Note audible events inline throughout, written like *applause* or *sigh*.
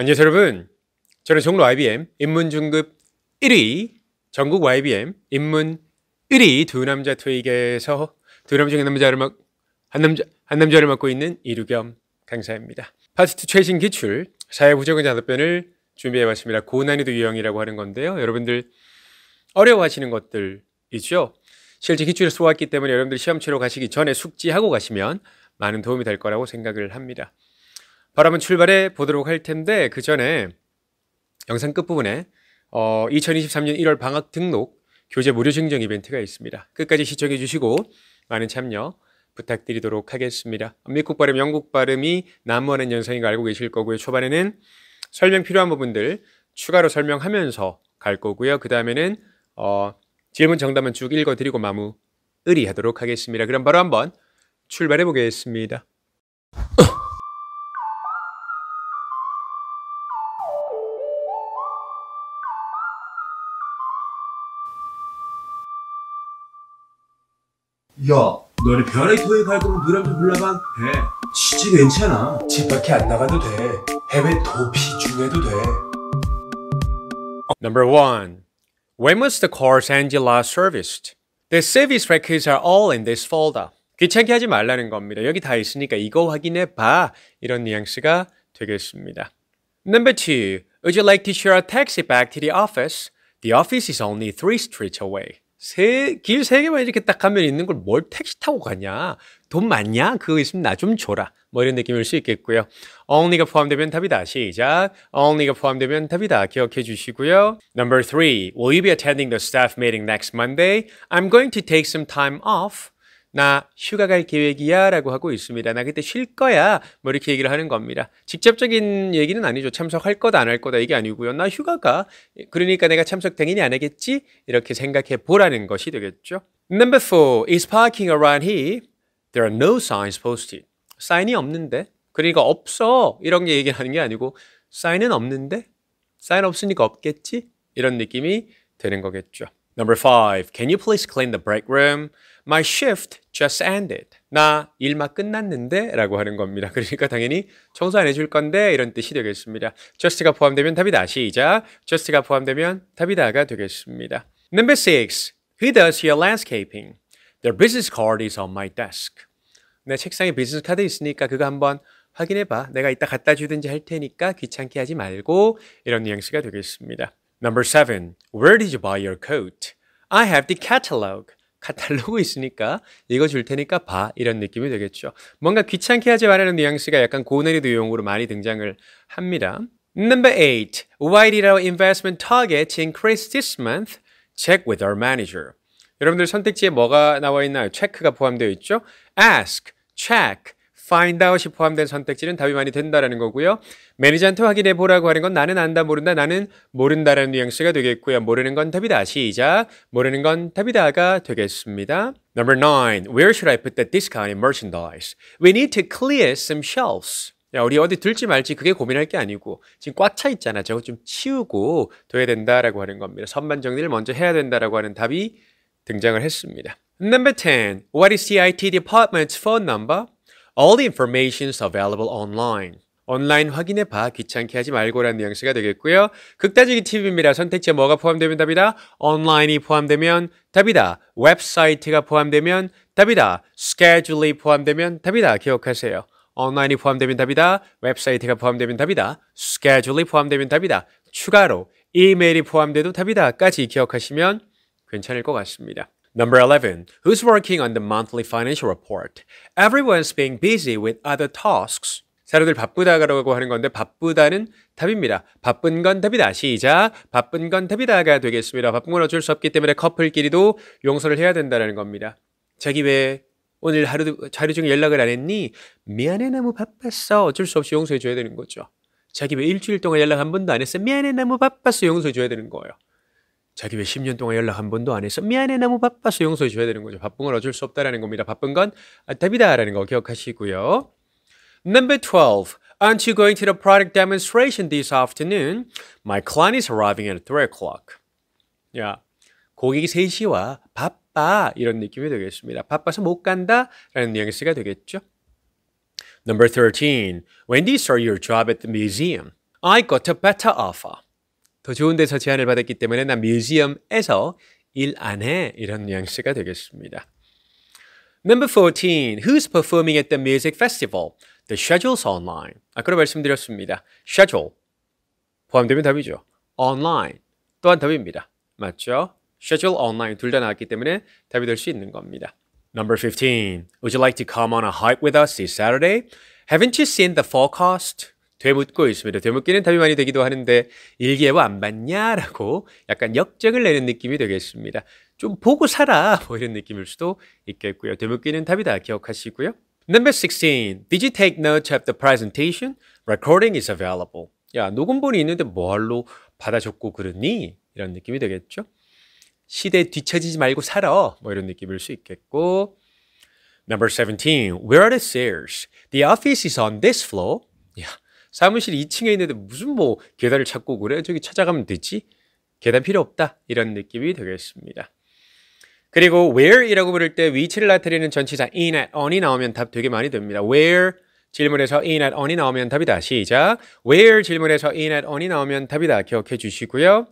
안녕하세요 여러분 저는 종로 IBM 인문중급 1위 전국 IBM 인문 1위 두 남자 토익에서 두 남자 중에 남자를 막, 한 남자 한 남자를 맡고 있는 이루겸 강사입니다. 파트 최신 기출 사회 부정의 단어변을 준비해봤습니다. 고난이도 유형이라고 하는 건데요. 여러분들 어려워하시는 것들이죠. 실제 기출을 쏘았기 때문에 여러분들 시험 치러 가시기 전에 숙지하고 가시면 많은 도움이 될 거라고 생각을 합니다. 바람은 출발해 보도록 할 텐데 그 전에 영상 끝부분에 어, 2023년 1월 방학 등록 교재 무료 증정 이벤트가 있습니다. 끝까지 시청해 주시고 많은 참여 부탁드리도록 하겠습니다. 미국 발음, 영국 발음이 난무하는 현상인 거 알고 계실 거고요. 초반에는 설명 필요한 부분들 추가로 설명하면서 갈 거고요. 그 다음에는 어, 질문 정답은쭉 읽어드리고 마무 의리하도록 하겠습니다. 그럼 바로 한번 출발해 보겠습니다. 야 너네 변에 도입할 거면 노래 좀 불러봐 해 진짜 괜찮아 집 밖에 안 나가도 돼 해외 도피 중에도 돼 Number 1 When was the course Angela serviced? The service records are all in this folder 귀찮게 하지 말라는 겁니다 여기 다 있으니까 이거 확인해 봐 이런 뉘앙스가 되겠습니다 Number 2 Would you like to share a taxi back to the office? The office is only three streets away 세길 세 개만 이렇게 딱 가면 있는 걸 뭘 택시 타고 가냐? 돈 많냐? 그거 있으면 나 좀 줘라. 뭐 이런 느낌일 수 있겠고요. only가 포함되면 답이다. 시작. only가 포함되면 답이다. 기억해 주시고요. Number three, will you be attending the staff meeting next Monday? I'm going to take some time off. 나 휴가 갈 계획이야 라고 하고 있습니다. 나 그때 쉴 거야. 뭐 이렇게 얘기를 하는 겁니다. 직접적인 얘기는 아니죠. 참석할 거다 안 할 거다 이게 아니고요. 나 휴가 가. 그러니까 내가 참석 당연히 안 하겠지? 이렇게 생각해 보라는 것이 되겠죠. Number four is parking around here. There are no signs posted. 사인이 없는데. 그러니까 없어. 이런 게 얘기하는 게 아니고 사인은 없는데. 사인 없으니까 없겠지? 이런 느낌이 되는 거겠죠. Number five, can you please clean the break room? My shift just ended. 나 일마 끝났는데 라고 하는 겁니다. 그러니까 당연히 청소 안 해줄 건데 이런 뜻이 되겠습니다. just가 포함되면 답이다. 시작. just가 포함되면 답이다가 되겠습니다. Number six. Who does your landscaping? Their business card is on my desk. 내 책상에 비즈니스 카드 있으니까 그거 한번 확인해봐. 내가 이따 갖다 주든지 할 테니까 귀찮게 하지 말고 이런 뉘앙스가 되겠습니다. Number seven. Where did you buy your coat? I have the catalog. 카탈로그 있으니까 읽어줄 테니까 봐 이런 느낌이 되겠죠. 뭔가 귀찮게 하지 말라는 뉘앙스가 약간 고난이도 용어로 많이 등장을 합니다. Number 8. Why did our investment targets increase this month? Check with our manager. 여러분들 선택지에 뭐가 나와 있나요? 체크가 포함되어 있죠? Ask, check, find out이 포함된 선택지는 답이 많이 된다라는 거고요. 매니저한테 확인해 보라고 하는 건 나는 안다 모른다 나는 모른다라는 뉘앙스가 되겠고요. 모르는 건 답이다 시작. 모르는 건 답이다가 되겠습니다. Number nine, where should I put the discounted merchandise? We need to clear some shelves. 야, 우리 어디 들지 말지 그게 고민할 게 아니고 지금 꽉 차 있잖아. 저거 좀 치우고 둬야 된다라고 하는 겁니다. 선반 정리를 먼저 해야 된다라고 하는 답이 등장을 했습니다. Number 10. What is t IT department's phone number? All the information is available online. 온라인 확인해봐 귀찮게 하지 말고라는 뉘앙스가 되겠고요. 극단적인 팁입니다. 선택지에 뭐가 포함되면 답이다. 온라인이 포함되면 답이다. 웹사이트가 포함되면 답이다. 스케줄이 포함되면 답이다. 기억하세요. 온라인이 포함되면 답이다. 웹사이트가 포함되면 답이다. 스케줄이 포함되면 답이다. 추가로 이메일이 포함돼도 답이다까지 기억하시면 괜찮을 것 같습니다. Number 11. Who's working on the monthly financial report? Everyone's being busy with other tasks. 사람들 바쁘다라고 하는 건데 바쁘다는 답입니다. 바쁜 건 답이다. 시작. 바쁜 건 답이다가 되겠습니다. 바쁜 건 어쩔 수 없기 때문에 커플끼리도 용서를 해야 된다는 겁니다. 자기 왜 오늘 하루, 하루 종일 연락을 안 했니? 미안해 너무 바빴어. 어쩔 수 없이 용서해 줘야 되는 거죠. 자기 왜 일주일 동안 연락 한 번도 안 했어? 미안해 너무 바빴어. 용서해 줘야 되는 거예요. 자기 왜 10년 동안 연락 한 번도 안 했어? 미안해, 너무 바빠서 용서해 줘야 되는 거죠. 바쁜 건 어쩔 수 없다라는 겁니다. 바쁜 건 답이다라는 거 기억하시고요. Number 12. Aren't you going to the product demonstration this afternoon? My client is arriving at 3 o'clock. 야, 고객이 3시 와. 바빠. 이런 느낌이 되겠습니다. 바빠서 못 간다. 라는 뉘앙스가 되겠죠. Number 13. When do you start your job at the museum? I got a better offer. 더 좋은 데서 제안을 받았기 때문에 나 뮤지엄에서 일 안 해. 이런 뉘앙스가 되겠습니다. Number 14. Who's performing at the music festival? The schedule's online. 아까도 말씀드렸습니다. schedule. 포함되면 답이죠. online. 또한 답입니다. 맞죠? schedule online 둘 다 나왔기 때문에 답이 될 수 있는 겁니다. Number 15. Would you like to come on a hike with us this Saturday? Haven't you seen the forecast? 되묻고 있습니다. 되묻기는 답이 많이 되기도 하는데 일기예보 안 봤냐라고 약간 역정을 내는 느낌이 되겠습니다. 좀 보고 살아 *laughs* 뭐 이런 느낌일 수도 있겠고요. 되묻기는 답이다 기억하시고요. Number 16. Did you take notes of the presentation? Recording is available. 야 녹음본이 있는데 뭐할로 받아 줬고 그러니? 이런 느낌이 되겠죠. 시대에 뒤처지지 말고 살아 뭐 이런 느낌일 수 있겠고 Number 17. Where are the stairs? The office is on this floor. 사무실 2층에 있는데 무슨 뭐 계단을 찾고 그래? 저기 찾아가면 되지? 계단 필요 없다. 이런 느낌이 되겠습니다. 그리고 where이라고 부를 때 위치를 나타내는 전치사 in at on이 나오면 답 되게 많이 됩니다. where 질문에서 in at on이 나오면 답이다. 시작. where 질문에서 in at on이 나오면 답이다. 기억해 주시고요.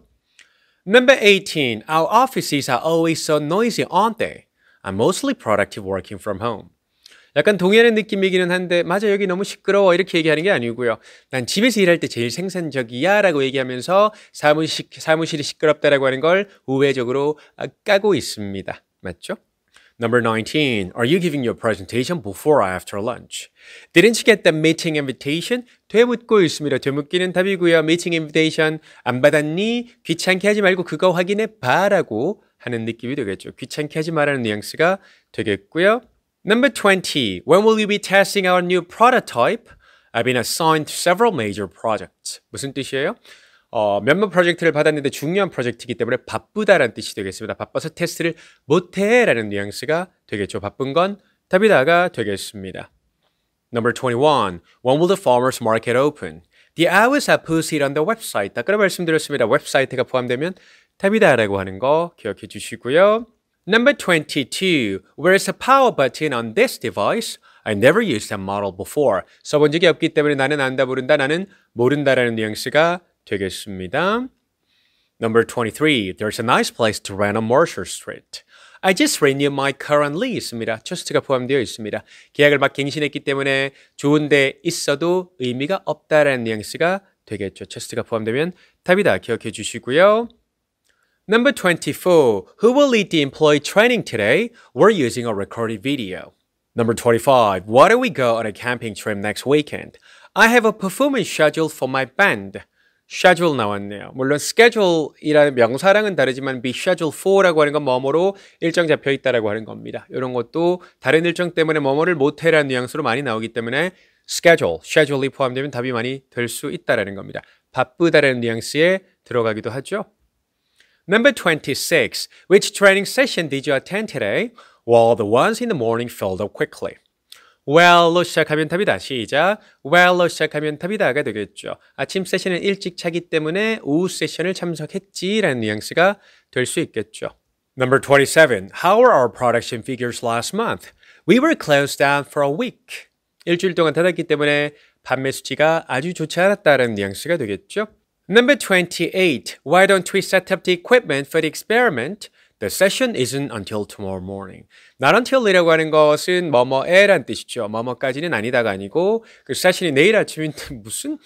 Number 18. Our offices are always so noisy, aren't they? I'm mostly productive working from home. 약간 동의하는 느낌이기는 한데 맞아 여기 너무 시끄러워 이렇게 얘기하는 게 아니고요. 난 집에서 일할 때 제일 생산적이야라고 얘기하면서 사무실 사무실이 시끄럽다라고 하는 걸 우회적으로 아, 까고 있습니다. 맞죠? Number 19. Are you giving your presentation before or after lunch? Didn't you get the meeting invitation? 되묻고 있습니다. 되묻기는 답이고요. Meeting invitation 안 받았니? 귀찮게 하지 말고 그거 확인해 봐라고 하는 느낌이 되겠죠. 귀찮게 하지 말라는 뉘앙스가 되겠고요. Number 20. When will you be testing our new prototype? I've been assigned several major projects. 무슨 뜻이에요? 어, 몇몇 프로젝트를 받았는데 중요한 프로젝트이기 때문에 바쁘다라는 뜻이 되겠습니다. 바빠서 테스트를 못해라는 뉘앙스가 되겠죠. 바쁜 건 답이다가 되겠습니다. Number 21. When will the farmers market open? The hours are posted on the website. 아까 말씀드렸습니다. 웹사이트가 포함되면 답이다라고 하는 거 기억해 주시고요. Number 22. Where's i the power button on this device? I never used that model before. 써본 적이 없기 때문에 나는 안다 모른다 나는 모른다라는 뉘앙스가 되겠습니다. Number 23. There's a nice place to rent on Mercer Street. I just renewed my currently 있습니다. just가 포함되어 있습니다. 계약을 막 갱신했기 때문에 좋은데 있어도 의미가 없다라는 뉘앙스가 되겠죠. just가 포함되면 답이다. 기억해 주시고요. Number 24. Who will lead the employee training today? We're using a recorded video. Number 25. Why don't we go on a camping trip next weekend? I have a performance schedule for my band. schedule 나왔네요. 물론 schedule이라는 명사랑은 다르지만 be s c h e d u l e for라고 하는 건 뭐뭐로 일정 잡혀 있다라고 하는 겁니다. 이런 것도 다른 일정 때문에 뭐뭐를 못해라는 뉘앙스로 많이 나오기 때문에 schedule, schedule이 포함되면 답이 많이 될 수 있다라는 겁니다. 바쁘다라는 뉘앙스에 들어가기도 하죠. Number 26. Which training session did you attend today? Well, the ones in the morning filled up quickly. well로 시작하면 답이다. 시작. well로 시작하면 답이다가 되겠죠. 아침 세션은 일찍 차기 때문에 오후 세션을 참석했지라는 뉘앙스가 될 수 있겠죠. Number 27. How were our production figures last month? We were closed down for a week. 일주일 동안 닫았기 때문에 판매 수치가 아주 좋지 않았다는 뉘앙스가 되겠죠. Number 28. Why don't we set up the equipment for the experiment? The session isn't until tomorrow morning. Not until이라고 하는 것은 뭐뭐에란 뜻이죠. 뭐뭐까지는 아니다가 아니고 그 세션이 내일 아침인데 무슨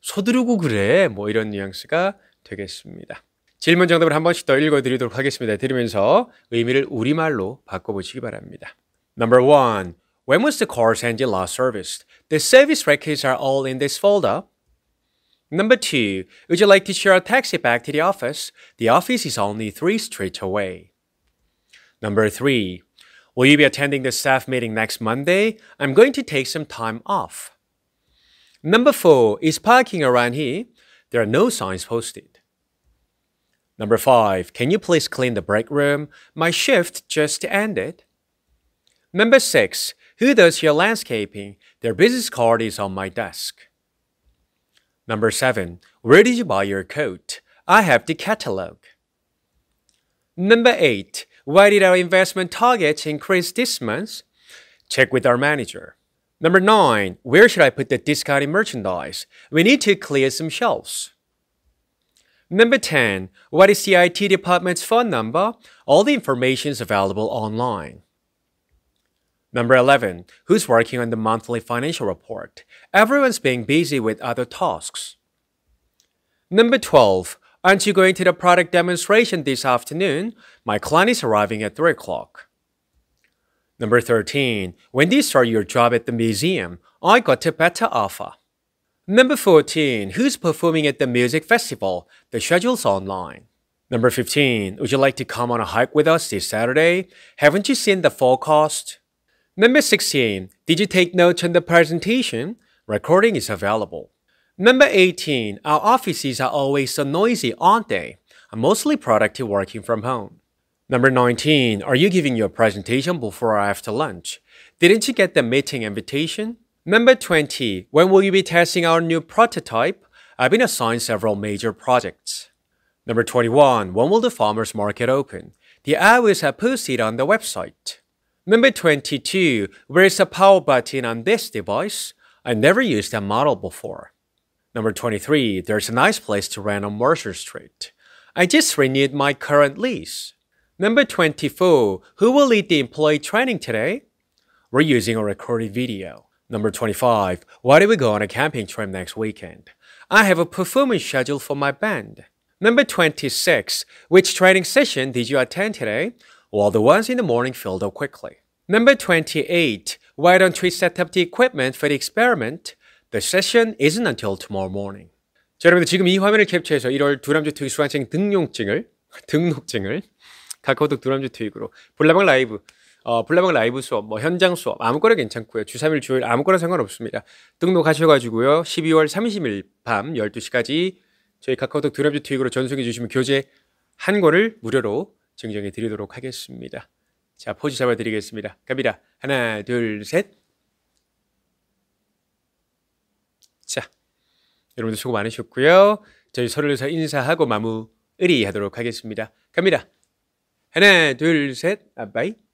서두르고 그래 뭐 이런 뉘앙스가 되겠습니다. 질문 정답을 한 번씩 더 읽어드리도록 하겠습니다. 들으면서 의미를 우리말로 바꿔보시기 바랍니다. Number one, when was the car's engine last serviced? The service records are all in this folder. Number two, would you like to share a taxi back to the office? The office is only three streets away. Number three, will you be attending the staff meeting next Monday? I'm going to take some time off. Number four, is parking around here? There are no signs posted. Number five, can you please clean the break room? My shift just ended. Number six, who does your landscaping? Their business card is on my desk. Number 7. Where did you buy your coat? I have the catalog. Number 8. Why did our investment targets increase this month? Check with our manager. Number 9. Where should I put the discounted merchandise? We need to clear some shelves. Number 10. What is the IT department's phone number? All the information is available online. Number 11. Who's working on the monthly financial report? Everyone's being busy with other tasks. Number 12. Aren't you going to the product demonstration this afternoon? My client is arriving at 3 o'clock. Number 13. When do you start your job at the museum? I got a better offer. Number 14. Who's performing at the music festival? The schedule's online. Number 15. Would you like to come on a hike with us this Saturday? Haven't you seen the forecast? Number 16. Did you take notes on the presentation? Recording is available. Number 18. Our offices are always so noisy, aren't they? I'm mostly productive working from home. Number 19. Are you giving your presentation before or after lunch? Didn't you get the meeting invitation? Number 20. When will you be testing our new prototype? I've been assigned several major projects. Number 21. When will the farmers market open? The hours are posted on the website. Number 22. Where is the power button on this device? I never used that model before. Number 23. There's a nice place to rent on Mercer Street. I just renewed my current lease. Number 24. Who will lead the employee training today? We're using a recorded video. Number 25. Why do we go on a camping trip next weekend? I have a performance schedule for my band. Number 26. Which training session did you attend today? while the ones in the morning filled up quickly. Number 28. Why don't we set up the equipment for the experiment? The session isn't until tomorrow morning. 자, 여러분들 지금 이 화면을 캡처해서 1월 두람주 투익 수강생 등용증을 등록증을 카카오톡 두람주 투익으로 볼라방 라이브 어, 블라방 라이브 수업, 뭐 현장 수업 아무거나 괜찮고요. 주 3일 주일 아무거나 상관없습니다. 등록하셔가지고요. 12월 30일 밤 12시까지 저희 카카오톡 드랍주 트윅으로 전송해 주시면 교재 한 권을 무료로 증정해 드리도록 하겠습니다. 자, 포즈 잡아 드리겠습니다. 갑니다. 하나, 둘, 셋. 자, 여러분들 수고 많으셨고요. 저희 서로에서 인사하고 마무리하도록 하겠습니다. 갑니다. 하나, 둘, 셋. 아빠이.